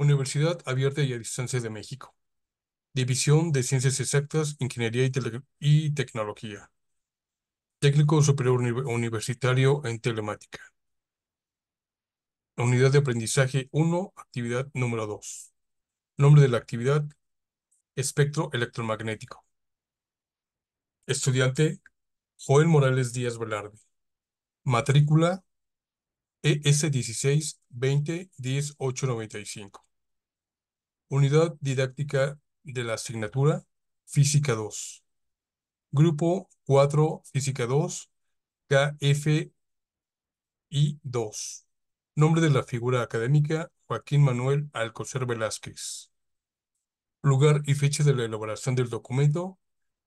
Universidad Abierta y a Distancia de México. División de Ciencias Exactas, Ingeniería y, Tecnología. Técnico Superior Universitario en Telemática. Unidad de aprendizaje 1, actividad número 2. Nombre de la actividad, espectro electromagnético. Estudiante, Joel Morales Díaz Velarde. Matrícula, ES 16 20 Unidad didáctica de la asignatura Física 2. Grupo 4 Física 2, KFI 2. Nombre de la figura académica Joaquín Manuel Alcocer Velázquez. Lugar y fecha de la elaboración del documento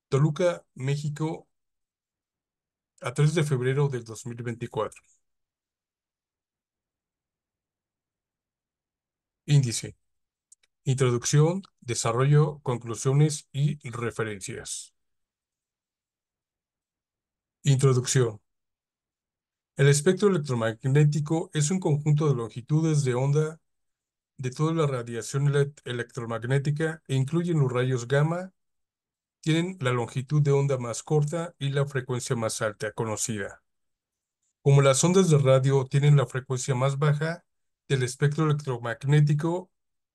Toluca, México, a 3 de febrero del 2024. Índice. Introducción, desarrollo, conclusiones y referencias. Introducción. El espectro electromagnético es un conjunto de longitudes de onda de toda la radiación electromagnética e incluyen los rayos gamma, tienen la longitud de onda más corta y la frecuencia más alta conocida. Como las ondas de radio tienen la frecuencia más baja del espectro electromagnético,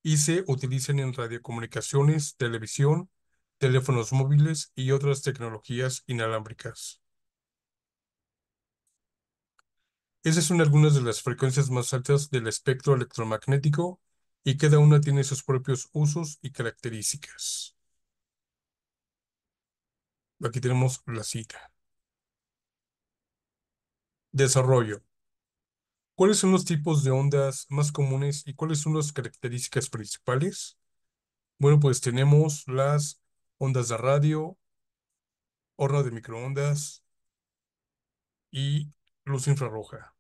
y se utilizan en radiocomunicaciones, televisión, teléfonos móviles y otras tecnologías inalámbricas. Esas son algunas de las frecuencias más altas del espectro electromagnético y cada una tiene sus propios usos y características. Aquí tenemos la cita. Desarrollo. ¿Cuáles son los tipos de ondas más comunes y cuáles son las características principales? Bueno, pues tenemos las ondas de radio, horno de microondas y luz infrarroja.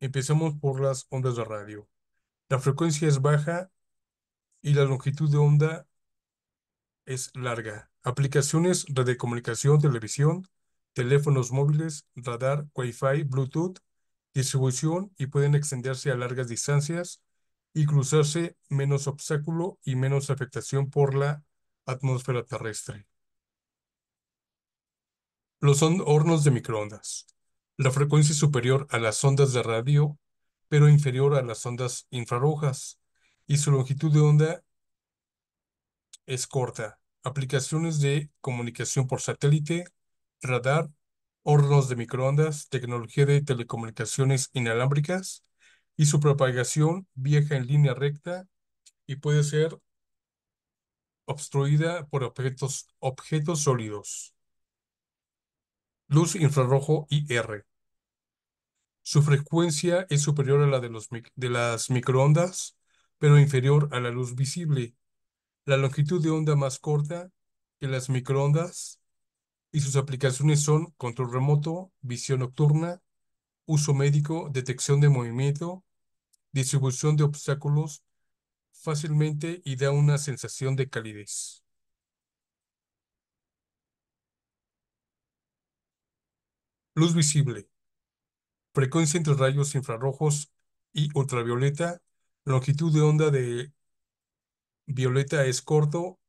Empezamos por las ondas de radio. La frecuencia es baja y la longitud de onda es larga. Aplicaciones, red de comunicación, televisión, teléfonos móviles, radar, wifi, bluetooth, distribución y pueden extenderse a largas distancias y cruzarse menos obstáculo y menos afectación por la atmósfera terrestre. Los son hornos de microondas. La frecuencia es superior a las ondas de radio, pero inferior a las ondas infrarrojas, y su longitud de onda es corta. Aplicaciones de comunicación por satélite, radar hornos de microondas, tecnología de telecomunicaciones inalámbricas y su propagación viaja en línea recta y puede ser obstruida por objetos, sólidos. Luz infrarrojo IR. Su frecuencia es superior a la de, de las microondas, pero inferior a la luz visible. La longitud de onda más corta que las microondas y sus aplicaciones son control remoto, visión nocturna, uso médico, detección de movimiento, distribución de obstáculos fácilmente y da una sensación de calidez. Luz visible. Frecuencia entre rayos infrarrojos y ultravioleta. Longitud de onda de violeta es corto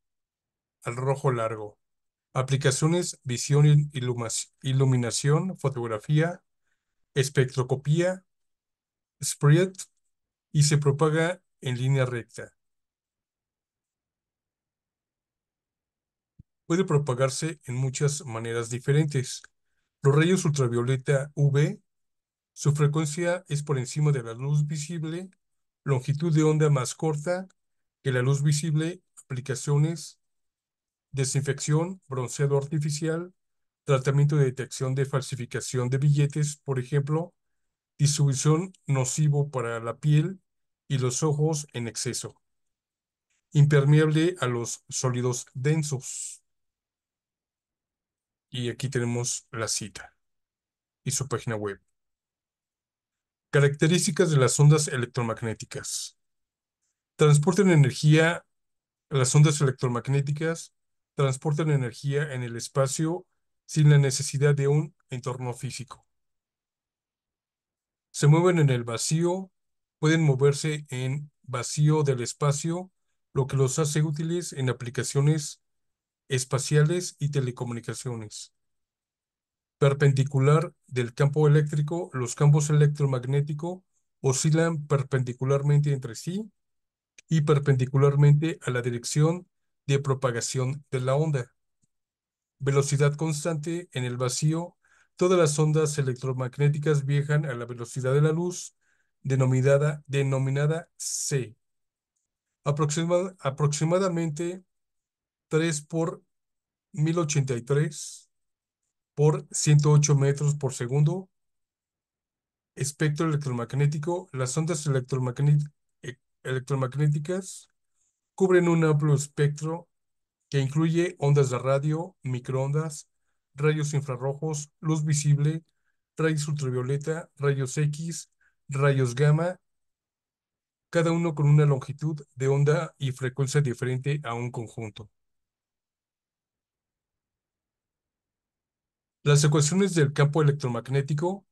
al rojo largo. Aplicaciones, visión, iluminación, fotografía, espectrocopía, spread y se propaga en línea recta. Puede propagarse en muchas maneras diferentes. Los rayos ultravioleta UV, su frecuencia es por encima de la luz visible, longitud de onda más corta que la luz visible, aplicaciones, desinfección, bronceado artificial, tratamiento de detección de falsificación de billetes, por ejemplo, distribución nocivo para la piel y los ojos en exceso, impermeable a los sólidos densos. Y aquí tenemos la cita y su página web. Características de las ondas electromagnéticas. Transportan energía las ondas electromagnéticas transportan energía en el espacio sin la necesidad de un entorno físico. Se mueven en el vacío, pueden moverse en vacío del espacio, lo que los hace útiles en aplicaciones espaciales y telecomunicaciones. Perpendicular del campo eléctrico, los campos electromagnéticos oscilan perpendicularmente entre sí y perpendicularmente a la dirección de propagación de la onda. Velocidad constante en el vacío. Todas las ondas electromagnéticas viajan a la velocidad de la luz, denominada, denominada C. aproximadamente 3 por 1083 por 108 metros por segundo. Espectro electromagnético. Las ondas e-, electromagnéticas cubren un amplio espectro que incluye ondas de radio, microondas, rayos infrarrojos, luz visible, rayos ultravioleta, rayos X, rayos gamma, cada uno con una longitud de onda y frecuencia diferente a un conjunto. Las ecuaciones del campo electromagnético.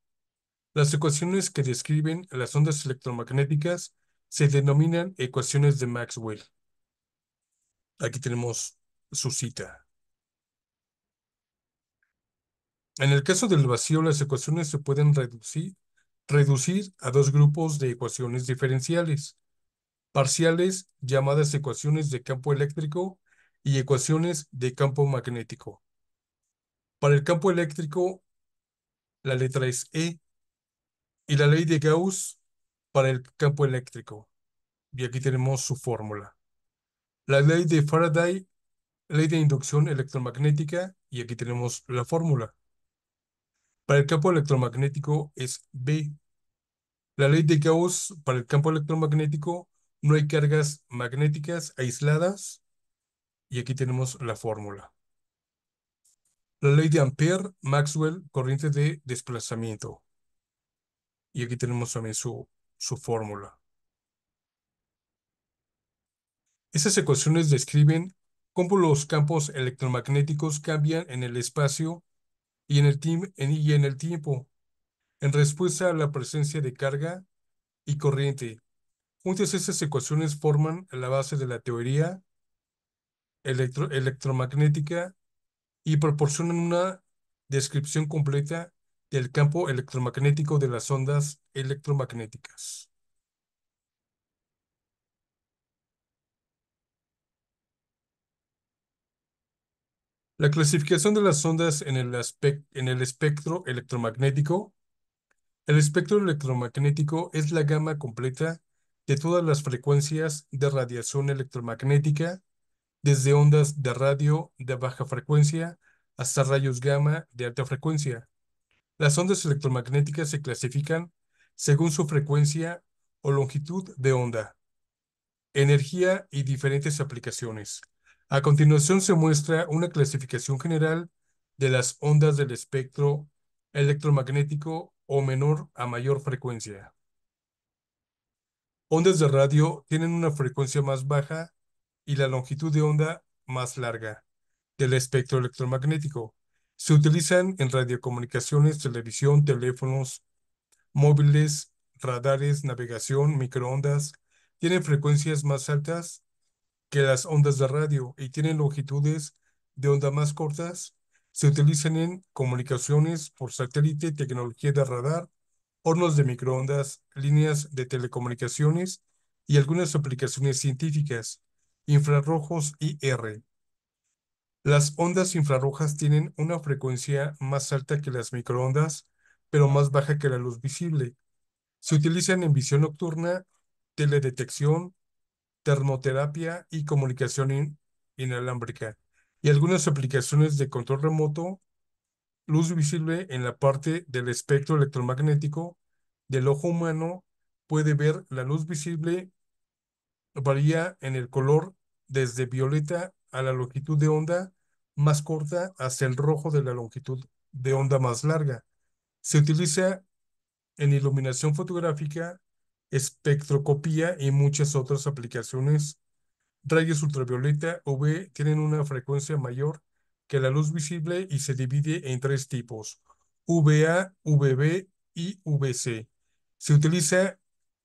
Las ecuaciones que describen las ondas electromagnéticas se denominan ecuaciones de Maxwell. Aquí tenemos su cita. En el caso del vacío, las ecuaciones se pueden reducir, a dos grupos de ecuaciones diferenciales, parciales llamadas ecuaciones de campo eléctrico y ecuaciones de campo magnético. Para el campo eléctrico, la letra es E y la ley de Gauss para el campo eléctrico. Y aquí tenemos su fórmula la ley de Faraday, ley de inducción electromagnética, y aquí tenemos la fórmula. Para el campo electromagnético es B. La ley de Gauss para el campo electromagnético no hay cargas magnéticas aisladas, y aquí tenemos la fórmula. La ley de Ampere, Maxwell, corriente de desplazamiento. Y aquí tenemos también su, su fórmula. Estas ecuaciones describen cómo los campos electromagnéticos cambian en el espacio y en el, tiempo en respuesta a la presencia de carga y corriente. Juntas estas ecuaciones forman la base de la teoría electromagnética y proporcionan una descripción completa del campo electromagnético de las ondas electromagnéticas. La clasificación de las ondas en el, en el espectro electromagnético. El espectro electromagnético es la gama completa de todas las frecuencias de radiación electromagnética, desde ondas de radio de baja frecuencia hasta rayos gamma de alta frecuencia. Las ondas electromagnéticas se clasifican según su frecuencia o longitud de onda, energía y diferentes aplicaciones. A continuación se muestra una clasificación general de las ondas del espectro electromagnético o menor a mayor frecuencia. Ondas de radio tienen una frecuencia más baja y la longitud de onda más larga del espectro electromagnético. Se utilizan en radiocomunicaciones, televisión, teléfonos, móviles, radares, navegación, microondas. Tienen frecuencias más altas que las ondas de radio y tienen longitudes de onda más cortas, se utilizan en comunicaciones por satélite, tecnología de radar, hornos de microondas, líneas de telecomunicaciones y algunas aplicaciones científicas, infrarrojos y R. Las ondas infrarrojas tienen una frecuencia más alta que las microondas, pero más baja que la luz visible. Se utilizan en visión nocturna, teledetección, termoterapia y comunicación inalámbrica, y algunas aplicaciones de control remoto, luz visible en la parte del espectro electromagnético del ojo humano puede ver la luz visible varía en el color desde violeta a la longitud de onda más corta hasta el rojo de la longitud de onda más larga. Se utiliza en iluminación fotográfica espectrocopía y muchas otras aplicaciones. Rayos ultravioleta UV tienen una frecuencia mayor que la luz visible y se divide en tres tipos, VA, VB y VC. Se utiliza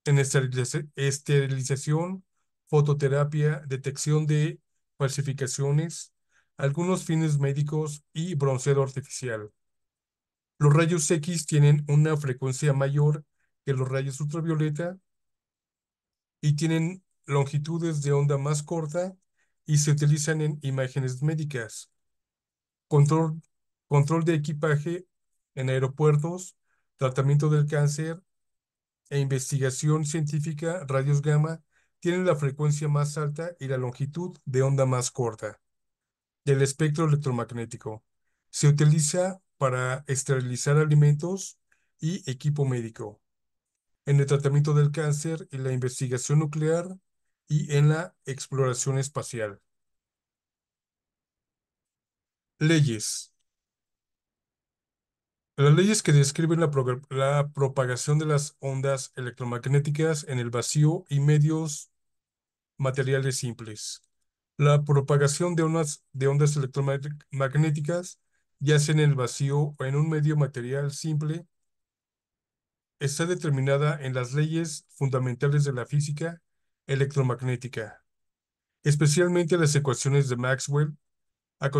en esterilización, fototerapia, detección de falsificaciones, algunos fines médicos y bronceado artificial. Los rayos X tienen una frecuencia mayor los rayos ultravioleta y tienen longitudes de onda más corta y se utilizan en imágenes médicas. Control, de equipaje en aeropuertos, tratamiento del cáncer e investigación científica, radios gamma, tienen la frecuencia más alta y la longitud de onda más corta del espectro electromagnético. Se utiliza para esterilizar alimentos y equipo médico en el tratamiento del cáncer, en la investigación nuclear y en la exploración espacial. Leyes. Las leyes que describen la, propagación de las ondas electromagnéticas en el vacío y medios materiales simples. La propagación de ondas, de ondas electromagnéticas ya sea en el vacío o en un medio material simple está determinada en las leyes fundamentales de la física electromagnética, especialmente las ecuaciones de Maxwell. A,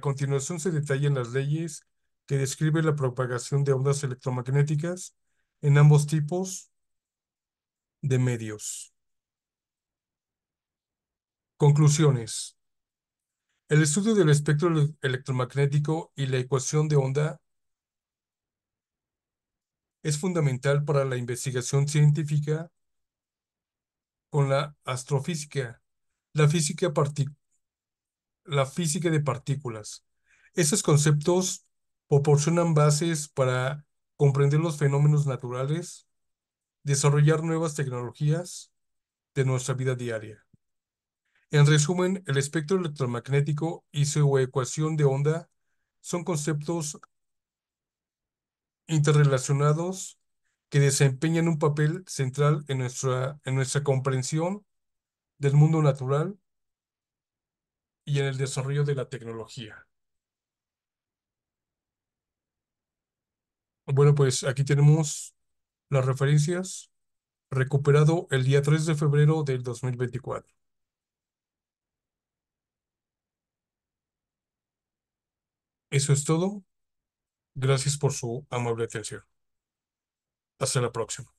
continuación se detallan las leyes que describen la propagación de ondas electromagnéticas en ambos tipos de medios. Conclusiones. El estudio del espectro electromagnético y la ecuación de onda es fundamental para la investigación científica con la astrofísica, la física, la física de partículas. Estos conceptos proporcionan bases para comprender los fenómenos naturales, desarrollar nuevas tecnologías de nuestra vida diaria. En resumen, el espectro electromagnético y su ecuación de onda son conceptos interrelacionados que desempeñan un papel central en nuestra, en nuestra comprensión del mundo natural y en el desarrollo de la tecnología. Bueno, pues aquí tenemos las referencias recuperado el día 3 de febrero del 2024. Eso es todo. Gracias por su amable atención. Hasta la próxima.